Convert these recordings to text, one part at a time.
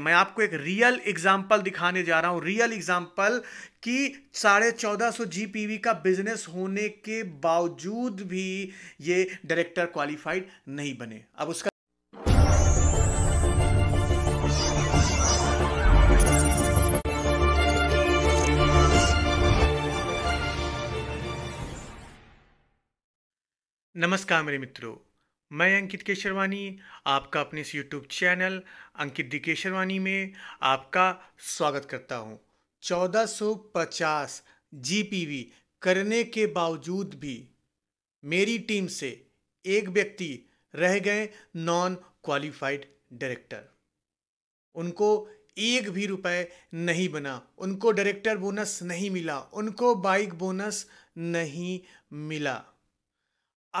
मैं आपको एक रियल एग्जाम्पल दिखाने जा रहा हूं रियल एग्जाम्पल कि साढ़े चौदह सौ जी का बिजनेस होने के बावजूद भी ये डायरेक्टर क्वालिफाइड नहीं बने अब उसका नमस्कार मेरे मित्रों मैं अंकित केशरवानी आपका अपने इस YouTube channel Ankit the Kesharwani में आपका स्वागत करता हूं 1450 जीपीवी करने के बावजूद भी मेरी टीम से एक व्यक्ति रह गए नॉन क्वालिफाइड डायरेक्टर उनको एक भी रुपए नहीं बना उनको डायरेक्टर बोनस नहीं मिला उनको बाइक बोनस नहीं मिला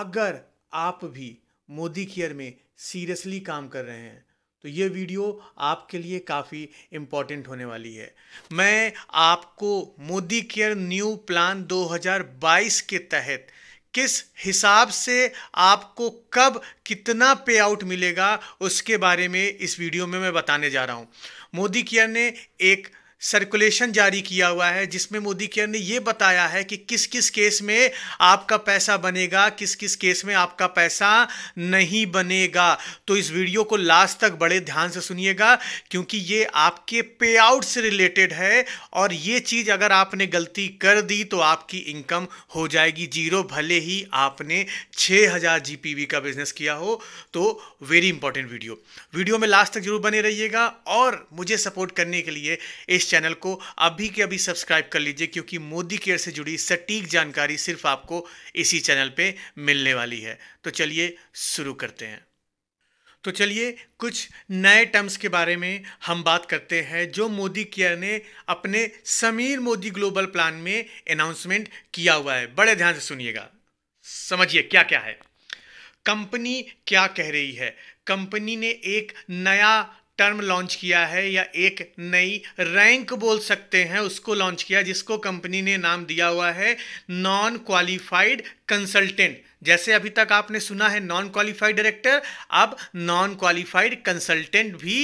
अगर आप भी मोदी केयर में सीरियसली काम कर रहे हैं तो ये वीडियो आपके लिए काफ़ी इम्पॉर्टेंट होने वाली है मैं आपको मोदी केयर न्यू प्लान 2022 के तहत किस हिसाब से आपको कब कितना पे आउट मिलेगा उसके बारे में इस वीडियो में मैं बताने जा रहा हूँ मोदी केयर ने एक सर्कुलेशन जारी किया हुआ है जिसमें मोदी केयर ने ये बताया है कि किस किस केस में आपका पैसा बनेगा किस किस केस में आपका पैसा नहीं बनेगा तो इस वीडियो को लास्ट तक बड़े ध्यान से सुनिएगा क्योंकि ये आपके पे आउट से रिलेटेड है और ये चीज़ अगर आपने गलती कर दी तो आपकी इनकम हो जाएगी जीरो भले ही आपने छः हज़ार का बिजनेस किया हो तो वेरी इंपॉर्टेंट वीडियो वीडियो में लास्ट तक जरूर बने रहिएगा और मुझे सपोर्ट करने के लिए इस चैनल को अभी के अभी सब्सक्राइब कर लीजिए क्योंकि मोदी केयर से जुड़ी सटीक जानकारी सिर्फ आपको इसी चैनल पे मिलने वाली है तो चलिए शुरू करते हैं तो चलिए कुछ नए टर्म्स के बारे में हम बात करते हैं जो मोदी केयर ने अपने समीर मोदी ग्लोबल प्लान में अनाउंसमेंट किया हुआ है बड़े ध्यान से सुनिएगा समझिए क्या क्या है कंपनी क्या कह रही है कंपनी ने एक नया टर्म लॉन्च किया है या एक नई रैंक बोल सकते हैं उसको लॉन्च किया जिसको कंपनी ने नाम दिया हुआ है नॉन क्वालिफाइड कंसल्टेंट जैसे अभी तक आपने सुना है नॉन क्वालिफाइड डायरेक्टर अब नॉन क्वालिफाइड कंसल्टेंट भी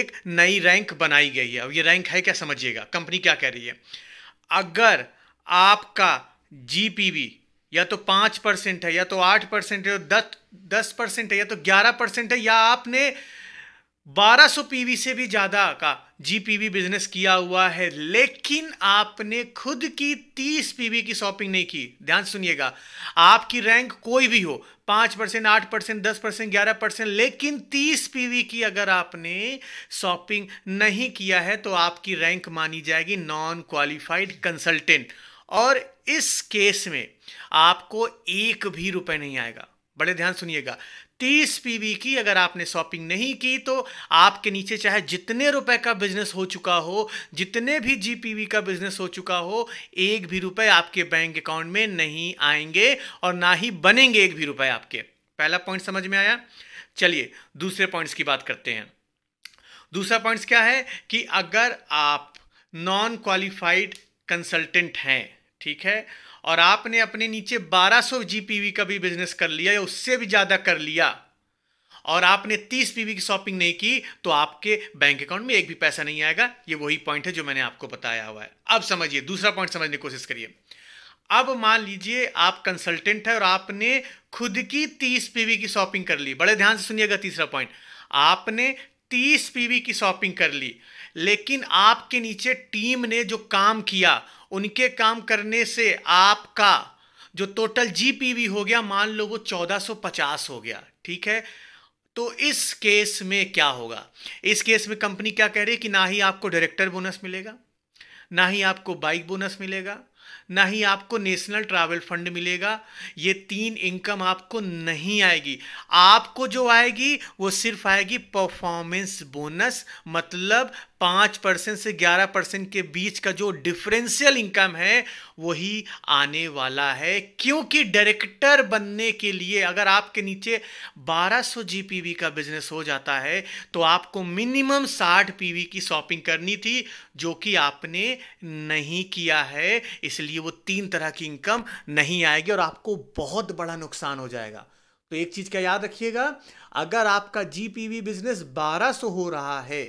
एक नई रैंक बनाई गई है अब ये रैंक है क्या समझिएगा कंपनी क्या कह रही है अगर आपका जीपीबी या तो पाँच परसेंट है या तो आठ परसेंट है दस दस परसेंट है या तो ग्यारह परसेंट है या आपने बारह सौ पीवी से भी ज्यादा का जीपीवी बिजनेस किया हुआ है लेकिन आपने खुद की तीस पीवी की शॉपिंग नहीं की ध्यान सुनिएगा आपकी रैंक कोई भी हो पांच परसेंट आठ परसेंट दस परसेंट ग्यारह परसेंट लेकिन तीस पीवी की अगर आपने शॉपिंग नहीं किया है तो आपकी रैंक मानी जाएगी नॉन क्वालिफाइड कंसल्टेंट और इस केस में आपको एक भी रुपए नहीं आएगा बड़े ध्यान सुनिएगा तीस पीबी की अगर आपने शॉपिंग नहीं की तो आपके नीचे चाहे जितने रुपए का बिजनेस हो चुका हो जितने भी जीपीवी का बिजनेस हो चुका हो एक भी रुपए आपके बैंक अकाउंट में नहीं आएंगे और ना ही बनेंगे एक भी रुपए आपके पहला पॉइंट समझ में आया चलिए दूसरे पॉइंट्स की बात करते हैं दूसरा पॉइंट्स क्या है कि अगर आप नॉन क्वालिफाइड कंसल्टेंट हैं ठीक है और आपने अपने नीचे 1200 सौ जी का भी बिजनेस कर लिया या उससे भी ज़्यादा कर लिया और आपने 30 पीवी की शॉपिंग नहीं की तो आपके बैंक अकाउंट में एक भी पैसा नहीं आएगा ये वही पॉइंट है जो मैंने आपको बताया हुआ है अब समझिए दूसरा पॉइंट समझने की कोशिश करिए अब मान लीजिए आप कंसल्टेंट है और आपने खुद की 30 पीवी की शॉपिंग कर ली बड़े ध्यान से सुनिएगा तीसरा पॉइंट आपने 30 पीवी की शॉपिंग कर ली लेकिन आपके नीचे टीम ने जो काम किया उनके काम करने से आपका जो टोटल जीपीवी हो गया मान लो वो 1450 हो गया ठीक है तो इस केस में क्या होगा इस केस में कंपनी क्या कह रही है कि ना ही आपको डायरेक्टर बोनस मिलेगा ना ही आपको बाइक बोनस मिलेगा ना ही आपको नेशनल ट्रैवल फंड मिलेगा ये तीन इनकम आपको नहीं आएगी आपको जो आएगी वो सिर्फ आएगी परफॉर्मेंस बोनस मतलब पाँच परसेंट से ग्यारह परसेंट के बीच का जो डिफरेंशियल इनकम है वही आने वाला है क्योंकि डायरेक्टर बनने के लिए अगर आपके नीचे बारह सौ वी का बिजनेस हो जाता है तो आपको मिनिमम पी वी की शॉपिंग करनी थी जो कि आपने नहीं किया है इसलिए वो तीन तरह की इनकम नहीं आएगी और आपको बहुत बड़ा नुकसान हो जाएगा तो एक चीज़ का याद रखिएगा अगर आपका जीपीवी बिजनेस 1200 हो रहा है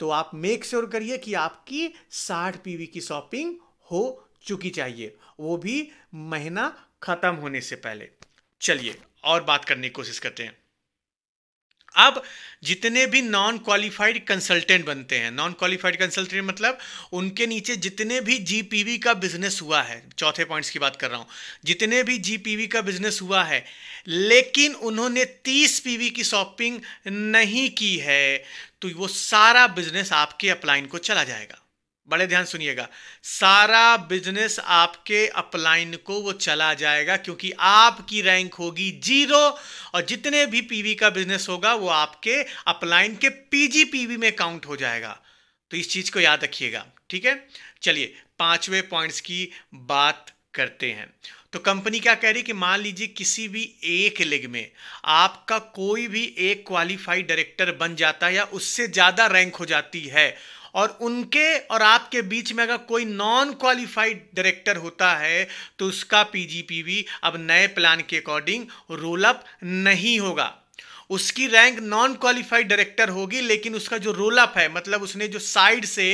तो आप मेक श्योर करिए कि आपकी साठ पीवी की शॉपिंग हो चुकी चाहिए वो भी महीना ख़त्म होने से पहले चलिए और बात करने की कोशिश करते हैं अब जितने भी नॉन क्वालिफाइड कंसल्टेंट बनते हैं नॉन क्वालिफाइड कंसल्टेंट मतलब उनके नीचे जितने भी जीपीवी का बिजनेस हुआ है चौथे पॉइंट्स की बात कर रहा हूँ जितने भी जीपीवी का बिजनेस हुआ है लेकिन उन्होंने तीस पीवी की शॉपिंग नहीं की है तो वो सारा बिजनेस आपके अपलाइन को चला जाएगा बड़े ध्यान सुनिएगा सारा बिजनेस आपके अपलाइन को वो चला जाएगा क्योंकि आपकी रैंक होगी जीरो और जितने भी पीवी का बिजनेस होगा वो आपके अपलाइन के पीजी पीवी में काउंट हो जाएगा तो इस चीज को याद रखिएगा ठीक है चलिए पांचवें पॉइंट्स की बात करते हैं तो कंपनी क्या कह रही कि मान लीजिए किसी भी एक लेग में आपका कोई भी एक क्वालिफाइड डायरेक्टर बन जाता है या उससे ज़्यादा रैंक हो जाती है और उनके और आपके बीच में अगर कोई नॉन क्वालिफाइड डायरेक्टर होता है तो उसका पीजीपीवी अब नए प्लान के अकॉर्डिंग रोल अप नहीं होगा उसकी रैंक नॉन क्वालिफाइड डायरेक्टर होगी लेकिन उसका जो रोलअप है मतलब उसने जो साइड से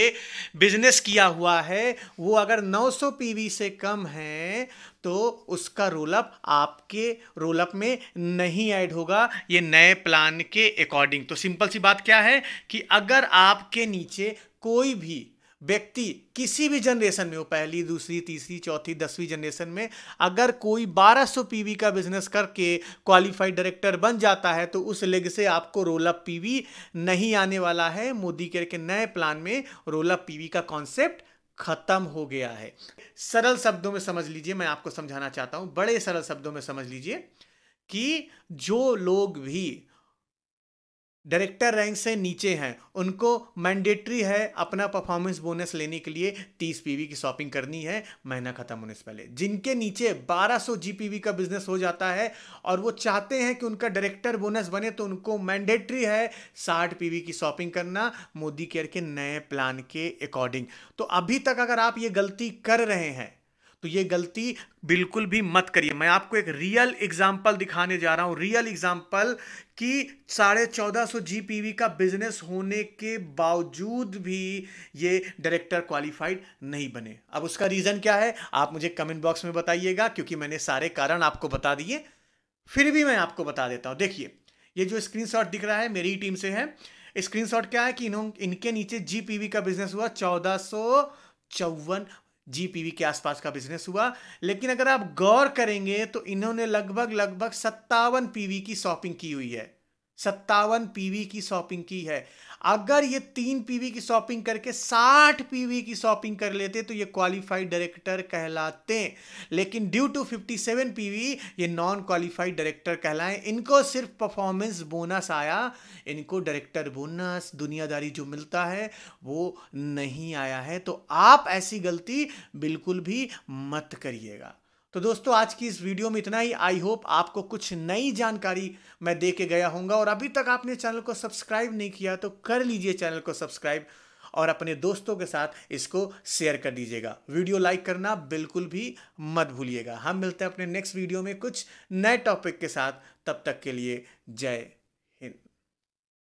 बिजनेस किया हुआ है वो अगर 900 पीवी से कम है तो उसका रोलअप आपके रोलअप में नहीं ऐड होगा ये नए प्लान के अकॉर्डिंग तो सिंपल सी बात क्या है कि अगर आपके नीचे कोई भी व्यक्ति किसी भी जनरेशन में हो पहली दूसरी तीसरी चौथी दसवीं जनरेशन में अगर कोई 1200 पीवी का बिजनेस करके क्वालिफाइड डायरेक्टर बन जाता है तो उस लेग से आपको रोलअप पीवी नहीं आने वाला है मोदी केयर के नए प्लान में रोलअप पीवी का कॉन्सेप्ट खत्म हो गया है सरल शब्दों में समझ लीजिए मैं आपको समझाना चाहता हूं बड़े सरल शब्दों में समझ लीजिए कि जो लोग भी डायरेक्टर रैंक से नीचे हैं उनको मैंडेटरी है अपना परफॉर्मेंस बोनस लेने के लिए 30 पीवी की शॉपिंग करनी है महीना खत्म होने से पहले जिनके नीचे 1200 जीपीवी का बिजनेस हो जाता है और वो चाहते हैं कि उनका डायरेक्टर बोनस बने तो उनको मैंडेटरी है 60 पीवी की शॉपिंग करना मोदी केयर के नए प्लान के अकॉर्डिंग तो अभी तक अगर आप ये गलती कर रहे हैं तो ये गलती बिल्कुल भी मत करिए मैं आपको एक रियल एग्जाम्पल दिखाने जा रहा हूँ रियल एग्जाम्पल कि साढ़े चौदह सौ जी का बिजनेस होने के बावजूद भी ये डायरेक्टर क्वालिफाइड नहीं बने अब उसका रीज़न क्या है आप मुझे कमेंट बॉक्स में बताइएगा क्योंकि मैंने सारे कारण आपको बता दिए फिर भी मैं आपको बता देता हूँ देखिए ये जो शॉट दिख रहा है मेरी टीम से है शॉट क्या है कि इन्हों इनके नीचे जी का बिजनेस हुआ चौदह सौ चौवन जीपीवी के आसपास का बिजनेस हुआ लेकिन अगर आप गौर करेंगे तो इन्होंने लगभग लगभग सत्तावन पीवी की शॉपिंग की हुई है सत्तावन पीवी की शॉपिंग की है अगर ये तीन पीवी की शॉपिंग करके साठ पीवी की शॉपिंग कर लेते तो ये क्वालिफाइड डायरेक्टर कहलाते लेकिन due to fifty seven PV ये नॉन क्वालिफाइड डायरेक्टर कहलाएं इनको सिर्फ परफॉर्मेंस बोनस आया इनको डायरेक्टर बोनस दुनियादारी जो मिलता है वो नहीं आया है तो आप ऐसी गलती बिल्कुल भी मत करिएगा तो दोस्तों आज की इस वीडियो में इतना ही आई होप आपको कुछ नई जानकारी मैं दे के गया हूँगा और अभी तक आपने चैनल को सब्सक्राइब नहीं किया तो कर लीजिए चैनल को सब्सक्राइब और अपने दोस्तों के साथ इसको शेयर कर दीजिएगा वीडियो लाइक करना बिल्कुल भी मत भूलिएगा हम मिलते हैं अपने नेक्स्ट वीडियो में कुछ नए टॉपिक के साथ तब तक के लिए जय